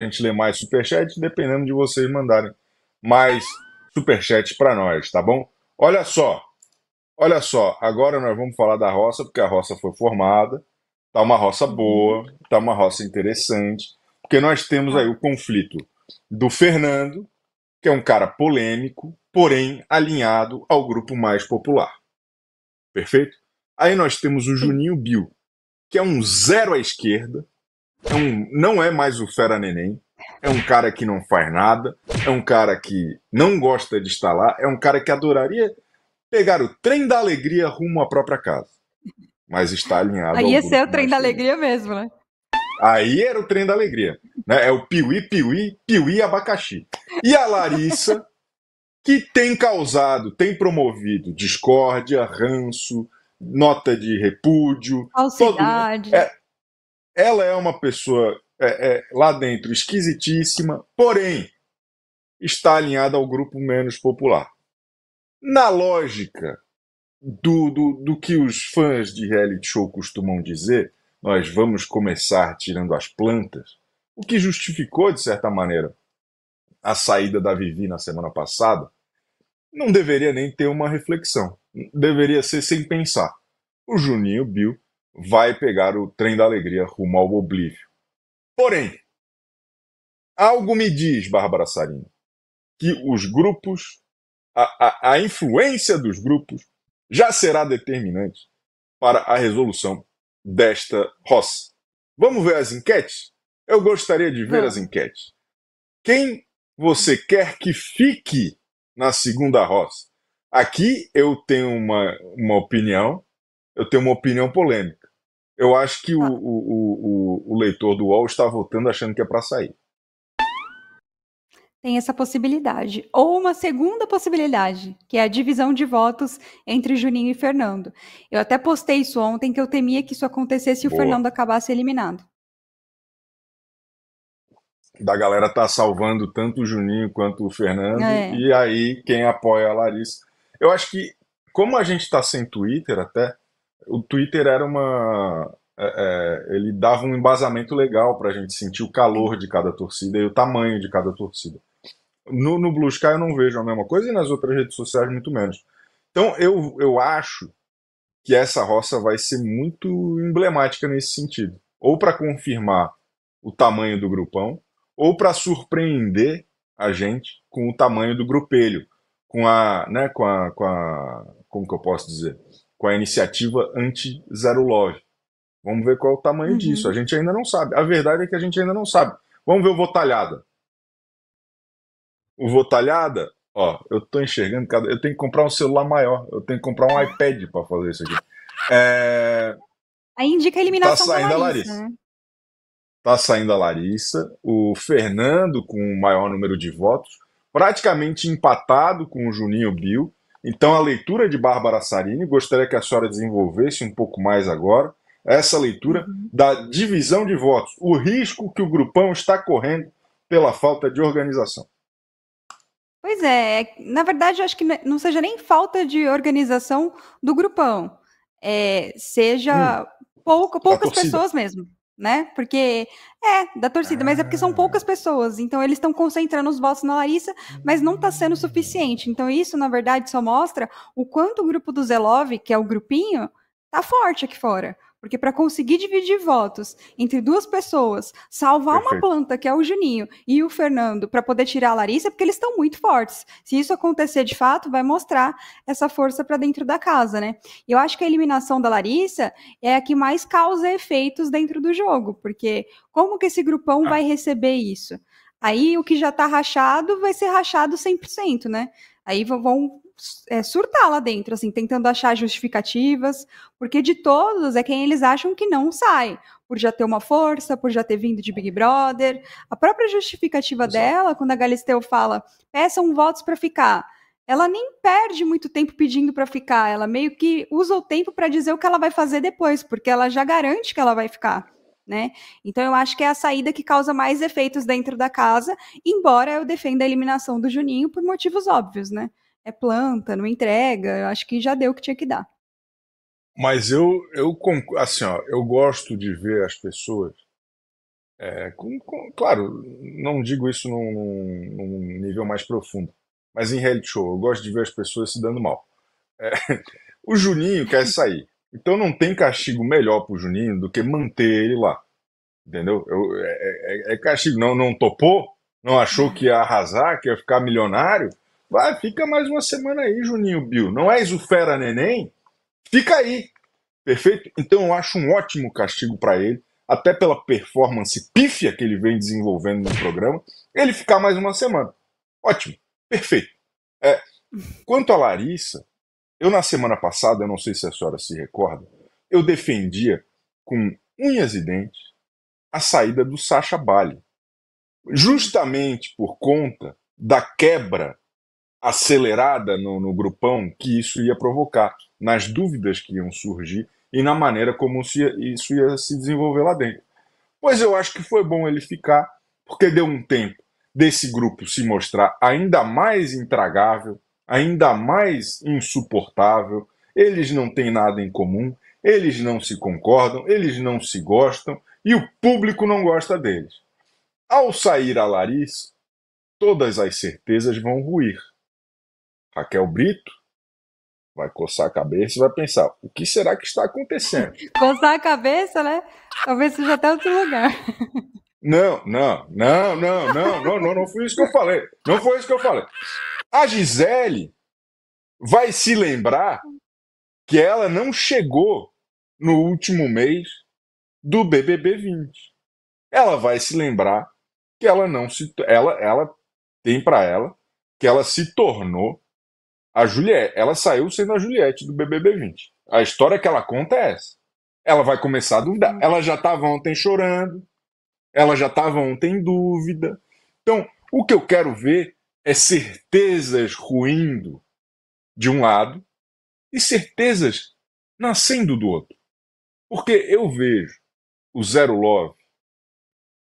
a gente lê mais superchat, dependendo de vocês mandarem mais superchat para nós, tá bom? Olha só, olha só, agora nós vamos falar da roça, porque a roça foi formada, tá uma roça boa, tá uma roça interessante, porque nós temos aí o conflito do Fernando, que é um cara polêmico, porém alinhado ao grupo mais popular. Perfeito? Aí nós temos o Juninho Bill, que é um zero à esquerda, é um, não é mais o Fera Neném. É um cara que não faz nada. É um cara que não gosta de estar lá. É um cara que adoraria pegar o trem da alegria rumo à própria casa. Mas está alinhado. Aí esse é o trem da alegria mesmo, né? Aí era o trem da alegria. Né? É o piuí, piuí, piuí abacaxi. E a Larissa, que tem causado, tem promovido discórdia, ranço, nota de repúdio. Falsidade. Todo... É, ela é uma pessoa é, é, lá dentro esquisitíssima, porém está alinhada ao grupo menos popular. Na lógica do, do, do que os fãs de reality show costumam dizer, nós vamos começar tirando as plantas, o que justificou, de certa maneira, a saída da Vivi na semana passada, não deveria nem ter uma reflexão. Deveria ser sem pensar. O Juninho Bill vai pegar o trem da alegria rumo ao oblívio. Porém, algo me diz, Bárbara Sarino, que os grupos, a, a, a influência dos grupos já será determinante para a resolução desta roça. Vamos ver as enquetes? Eu gostaria de ver Não. as enquetes. Quem você quer que fique na segunda roça? Aqui eu tenho uma, uma opinião, eu tenho uma opinião polêmica. Eu acho que tá. o, o, o, o leitor do UOL está votando achando que é para sair. Tem essa possibilidade. Ou uma segunda possibilidade, que é a divisão de votos entre Juninho e Fernando. Eu até postei isso ontem, que eu temia que isso acontecesse e o Fernando acabasse eliminado. Da galera tá salvando tanto o Juninho quanto o Fernando. É. E aí, quem apoia a Larissa. Eu acho que, como a gente está sem Twitter até, o Twitter era uma. É, é, ele dava um embasamento legal para a gente sentir o calor de cada torcida e o tamanho de cada torcida. No, no Blue Sky eu não vejo a mesma coisa e nas outras redes sociais muito menos. Então eu, eu acho que essa roça vai ser muito emblemática nesse sentido. Ou para confirmar o tamanho do grupão, ou para surpreender a gente com o tamanho do grupelho, com a, né, com a, com a, como que eu posso dizer, com a iniciativa anti-Zero Love. Vamos ver qual é o tamanho uhum. disso. A gente ainda não sabe. A verdade é que a gente ainda não sabe. Vamos ver o Votalhada. O Votalhada, ó, eu tô enxergando cada. Eu tenho que comprar um celular maior. Eu tenho que comprar um iPad para fazer isso aqui. É... Aí indica a eliminação tá saindo da Larissa. A Larissa. Né? Tá saindo a Larissa. O Fernando com o maior número de votos. Praticamente empatado com o Juninho Bill. Então, a leitura de Bárbara Sarini, gostaria que a senhora desenvolvesse um pouco mais agora essa leitura uhum. da divisão de votos, o risco que o grupão está correndo pela falta de organização. Pois é, é na verdade, eu acho que não seja nem falta de organização do grupão, é, seja hum, pouca, poucas pessoas mesmo né? Porque é da torcida, ah. mas é porque são poucas ah. pessoas. Então eles estão concentrando os votos na Larissa, mas não está sendo suficiente. Então isso, na verdade, só mostra o quanto o grupo do Zelov, que é o grupinho, tá forte aqui fora. Porque para conseguir dividir votos entre duas pessoas, salvar Perfeito. uma planta, que é o Juninho, e o Fernando, para poder tirar a Larissa, é porque eles estão muito fortes. Se isso acontecer de fato, vai mostrar essa força para dentro da casa, né? E eu acho que a eliminação da Larissa é a que mais causa efeitos dentro do jogo, porque como que esse grupão ah. vai receber isso? Aí o que já está rachado vai ser rachado 100%, né? Aí vão é, surtar lá dentro, assim, tentando achar justificativas, porque de todos é quem eles acham que não sai, por já ter uma força, por já ter vindo de Big Brother. A própria justificativa Exato. dela, quando a Galisteu fala, peçam votos para ficar, ela nem perde muito tempo pedindo para ficar, ela meio que usa o tempo para dizer o que ela vai fazer depois, porque ela já garante que ela vai ficar. Né? Então eu acho que é a saída que causa mais efeitos dentro da casa, embora eu defenda a eliminação do Juninho por motivos óbvios, né? é planta, não entrega. Eu acho que já deu o que tinha que dar. Mas eu, eu assim, ó, eu gosto de ver as pessoas. É, com, com, claro, não digo isso num, num, nível mais profundo, mas em reality show, eu gosto de ver as pessoas se dando mal. É, o Juninho quer sair, então não tem castigo melhor pro Juninho do que manter ele lá, entendeu? Eu, é, é, é castigo, não, não topou, não achou que ia arrasar, que ia ficar milionário, Vai, fica mais uma semana aí, Juninho Bill. Não és o fera neném? Fica aí. Perfeito? Então eu acho um ótimo castigo para ele, até pela performance pífia que ele vem desenvolvendo no programa, ele ficar mais uma semana. Ótimo. Perfeito. É, quanto a Larissa, eu na semana passada, eu não sei se a senhora se recorda, eu defendia com unhas e dentes a saída do Sacha Bali, justamente por conta da quebra acelerada no, no grupão que isso ia provocar, nas dúvidas que iam surgir e na maneira como isso ia se desenvolver lá dentro. Pois eu acho que foi bom ele ficar, porque deu um tempo desse grupo se mostrar ainda mais intragável, ainda mais insuportável. Eles não têm nada em comum, eles não se concordam, eles não se gostam e o público não gosta deles. Ao sair a Larissa, todas as certezas vão ruir. Raquel Brito vai coçar a cabeça e vai pensar: o que será que está acontecendo? coçar a cabeça, né? Talvez seja até outro lugar. Não, não, não, não, não, não, não, não foi isso que eu falei. Não foi isso que eu falei. A Gisele vai se lembrar que ela não chegou no último mês do BBB 20. Ela vai se lembrar que ela não se ela ela tem para ela que ela se tornou a Juliette, ela saiu sendo a Juliette do BBB 20. A história que ela conta é essa. Ela vai começar a duvidar. Uhum. Ela já estava ontem chorando. Ela já estava ontem em dúvida. Então, o que eu quero ver é certezas ruindo de um lado e certezas nascendo do outro. Porque eu vejo o Zero Love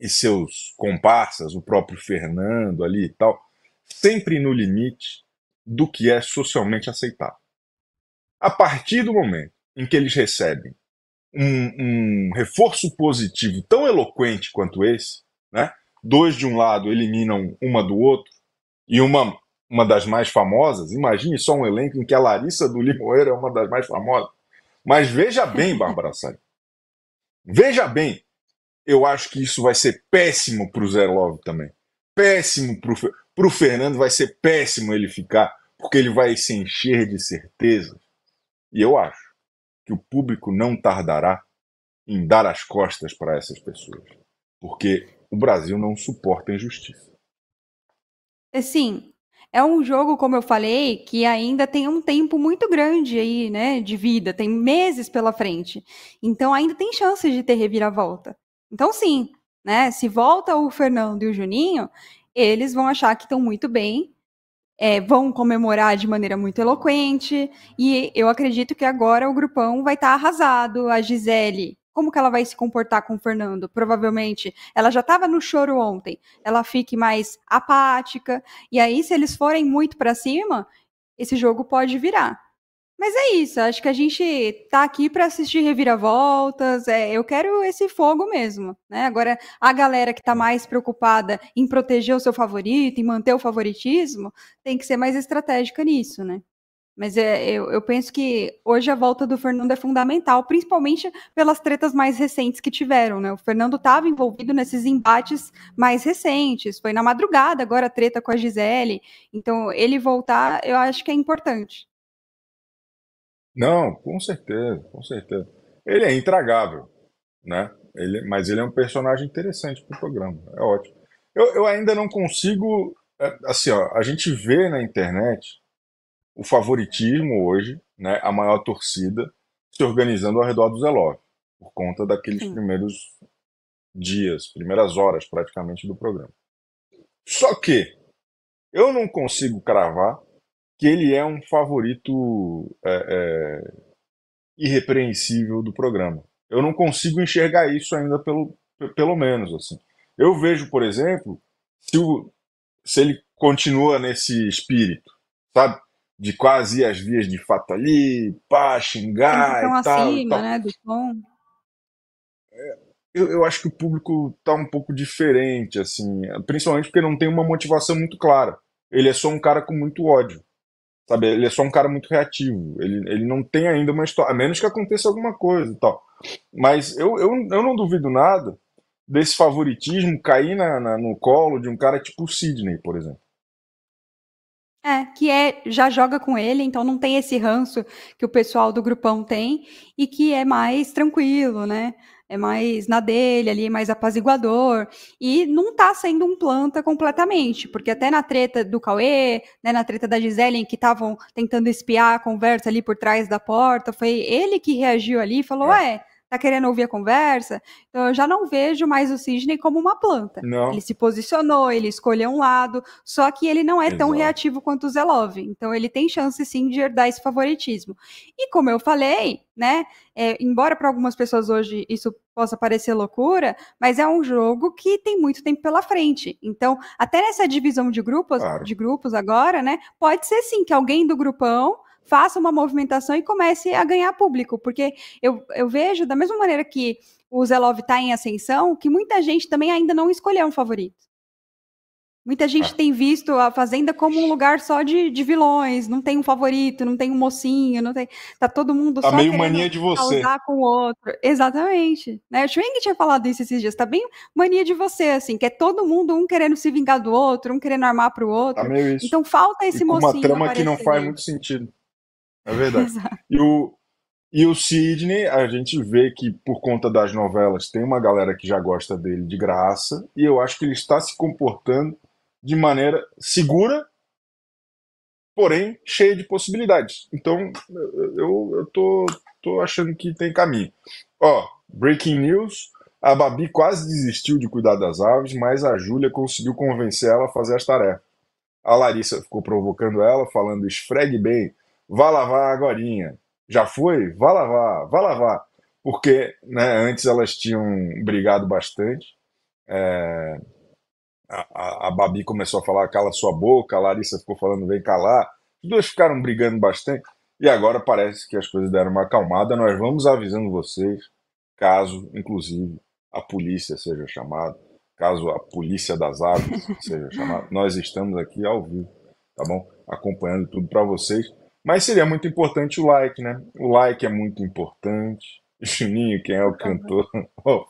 e seus comparsas, o próprio Fernando ali e tal, sempre no limite, do que é socialmente aceitável. A partir do momento em que eles recebem um, um reforço positivo tão eloquente quanto esse, né? dois de um lado eliminam uma do outro, e uma, uma das mais famosas, imagine só um elenco em que a Larissa do Limoeiro é uma das mais famosas. Mas veja bem, Bárbara Sá, veja bem, eu acho que isso vai ser péssimo para o Zé Love também péssimo para o Fernando vai ser péssimo ele ficar, porque ele vai se encher de certeza. E eu acho que o público não tardará em dar as costas para essas pessoas, porque o Brasil não suporta injustiça. É, sim, é um jogo, como eu falei, que ainda tem um tempo muito grande aí, né, de vida, tem meses pela frente. Então ainda tem chances de ter reviravolta. Então sim, né, se volta o Fernando e o Juninho, eles vão achar que estão muito bem, é, vão comemorar de maneira muito eloquente, e eu acredito que agora o grupão vai estar tá arrasado, a Gisele. Como que ela vai se comportar com o Fernando? Provavelmente ela já estava no choro ontem. Ela fique mais apática. E aí, se eles forem muito para cima, esse jogo pode virar. Mas é isso, acho que a gente tá aqui para assistir reviravoltas, é, eu quero esse fogo mesmo, né? Agora, a galera que tá mais preocupada em proteger o seu favorito, em manter o favoritismo, tem que ser mais estratégica nisso, né? Mas é, eu, eu penso que hoje a volta do Fernando é fundamental, principalmente pelas tretas mais recentes que tiveram, né? O Fernando estava envolvido nesses embates mais recentes, foi na madrugada agora a treta com a Gisele, então ele voltar eu acho que é importante. Não, com certeza, com certeza. Ele é intragável, né? Ele, mas ele é um personagem interessante para o programa, é ótimo. Eu, eu ainda não consigo. É, assim, ó, a gente vê na internet o favoritismo hoje, né, a maior torcida, se organizando ao redor do Zelov, por conta daqueles Sim. primeiros dias, primeiras horas praticamente do programa. Só que eu não consigo cravar que ele é um favorito é, é, irrepreensível do programa. Eu não consigo enxergar isso ainda, pelo, pelo menos. assim. Eu vejo, por exemplo, se, o, se ele continua nesse espírito, sabe? De quase ir às vias de fato ali, pá, xingar e tal. Acima, e tal. Né, do tom. É, eu, eu acho que o público tá um pouco diferente, assim, principalmente porque não tem uma motivação muito clara. Ele é só um cara com muito ódio. Sabe, ele é só um cara muito reativo. Ele, ele não tem ainda uma história, a menos que aconteça alguma coisa e tal. Mas eu, eu, eu não duvido nada desse favoritismo cair na, na, no colo de um cara tipo o Sidney, por exemplo. É, que é, já joga com ele, então não tem esse ranço que o pessoal do grupão tem e que é mais tranquilo, né? é mais na dele ali, é mais apaziguador, e não tá sendo um planta completamente, porque até na treta do Cauê, né, na treta da Gisele, em que estavam tentando espiar a conversa ali por trás da porta, foi ele que reagiu ali e falou, é, tá querendo ouvir a conversa. Então eu já não vejo mais o Sidney como uma planta. Não. Ele se posicionou, ele escolheu um lado, só que ele não é Exato. tão reativo quanto o Zelov. Então ele tem chance sim de herdar esse favoritismo. E como eu falei, né? É, embora para algumas pessoas hoje isso possa parecer loucura, mas é um jogo que tem muito tempo pela frente. Então, até nessa divisão de grupos, claro. de grupos agora, né? Pode ser sim que alguém do grupão faça uma movimentação e comece a ganhar público, porque eu, eu vejo, da mesma maneira que o Zelov está em ascensão, que muita gente também ainda não escolheu um favorito. Muita gente ah. tem visto a Fazenda como um lugar só de, de, vilões, não tem um favorito, não tem um mocinho, não tem. Tá todo mundo tá só meio mania de você. com o outro. Exatamente. Né? O Schwenk tinha falado isso esses dias, tá bem mania de você, assim, que é todo mundo um querendo se vingar do outro, um querendo armar pro tá outro. Tá meio isso. Então falta esse e mocinho. Uma trama que não faz muito sentido. É verdade. Exato. E o, e o Sidney, a gente vê que por conta das novelas tem uma galera que já gosta dele de graça, e eu acho que ele está se comportando de maneira segura, porém cheia de possibilidades. Então eu, eu tô, tô achando que tem caminho. Ó, breaking news: a Babi quase desistiu de cuidar das aves, mas a Júlia conseguiu convencer ela a fazer as tarefas. A Larissa ficou provocando ela, falando esfregue bem vá lavar agora. Já foi? Vá lavar, vá lavar. Porque né, antes elas tinham brigado bastante. É, a, a, Babi começou a falar cala sua boca, a Larissa ficou falando vem calar. Os dois ficaram brigando bastante. E agora parece que as coisas deram uma acalmada. Nós vamos avisando vocês, caso, inclusive, a polícia seja chamada, caso a polícia das aves seja chamada. Nós estamos aqui ao vivo, tá bom? Acompanhando tudo para vocês. Mas seria muito importante o like, né? O like é muito importante. Juninho, quem é o tá cantor? Oh,